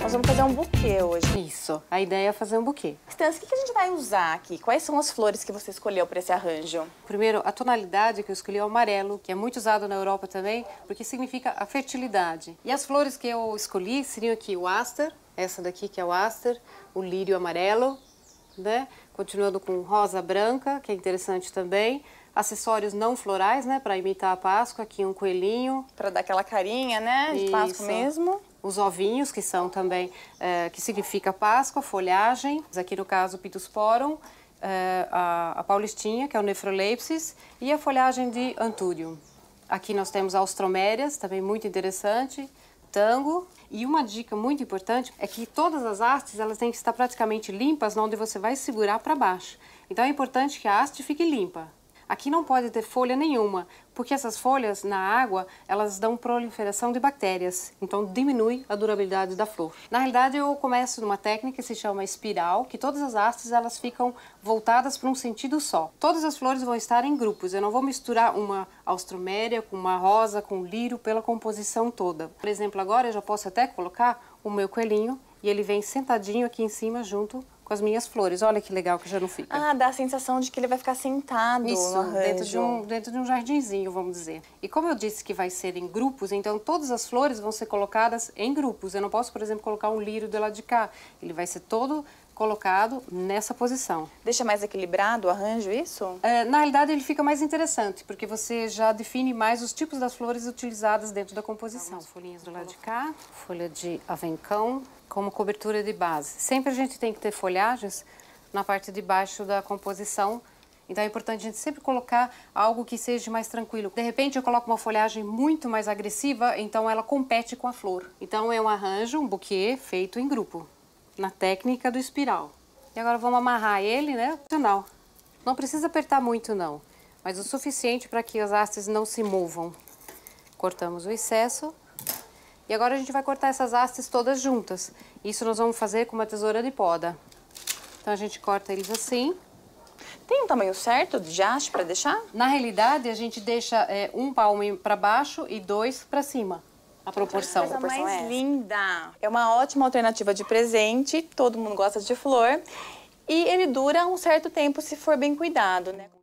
Nós vamos fazer um buquê hoje. Isso, a ideia é fazer um buquê. Stans, o que a gente vai usar aqui? Quais são as flores que você escolheu para esse arranjo? Primeiro, a tonalidade que eu escolhi é o amarelo, que é muito usado na Europa também, porque significa a fertilidade. E as flores que eu escolhi seriam aqui o aster, essa daqui que é o aster, o lírio amarelo, né? Continuando com rosa branca, que é interessante também. Acessórios não florais, né? Para imitar a Páscoa, aqui um coelhinho. Para dar aquela carinha, né? De Isso. Páscoa mesmo. Os ovinhos, que são também, é, que significa Páscoa, folhagem. Aqui no caso, pitosporum. É, a, a, paulistinha, que é o Nephrolepsis, e a folhagem de Antúrium. Aqui nós temos a Austromérias, também muito interessante, tango. E uma dica muito importante é que todas as hastes elas têm que estar praticamente limpas, onde você vai segurar para baixo. Então é importante que a haste fique limpa. Aqui não pode ter folha nenhuma, porque essas folhas na água, elas dão proliferação de bactérias, então diminui a durabilidade da flor. Na realidade, eu começo numa técnica que se chama espiral, que todas as hastes elas ficam voltadas para um sentido só. Todas as flores vão estar em grupos, eu não vou misturar uma austroméria com uma rosa, com um lírio, pela composição toda. Por exemplo, agora eu já posso até colocar o meu coelhinho e ele vem sentadinho aqui em cima junto com as minhas flores. Olha que legal que já não fica. Ah, dá a sensação de que ele vai ficar sentado Isso, dentro de, um, dentro de um jardinzinho, vamos dizer. E como eu disse que vai ser em grupos, então todas as flores vão ser colocadas em grupos. Eu não posso, por exemplo, colocar um lírio do lado de cá. Ele vai ser todo colocado nessa posição. Deixa mais equilibrado o arranjo isso? É, na realidade ele fica mais interessante, porque você já define mais os tipos das flores utilizadas dentro da composição. Então, folhinhas do lado de cá, folha de avencão, como cobertura de base. Sempre a gente tem que ter folhagens na parte de baixo da composição, então é importante a gente sempre colocar algo que seja mais tranquilo. De repente eu coloco uma folhagem muito mais agressiva, então ela compete com a flor. Então é um arranjo, um buquê feito em grupo, na técnica do espiral. E agora vamos amarrar ele, né? Final. Não precisa apertar muito não, mas o suficiente para que as hastes não se movam. Cortamos o excesso e agora a gente vai cortar essas hastes todas juntas. Isso nós vamos fazer com uma tesoura de poda. Então a gente corta eles assim. Tem um tamanho certo de haste para deixar? Na realidade, a gente deixa é, um palmo para baixo e dois para cima. A proporção. A proporção mais é linda! É uma ótima alternativa de presente, todo mundo gosta de flor. E ele dura um certo tempo se for bem cuidado, né?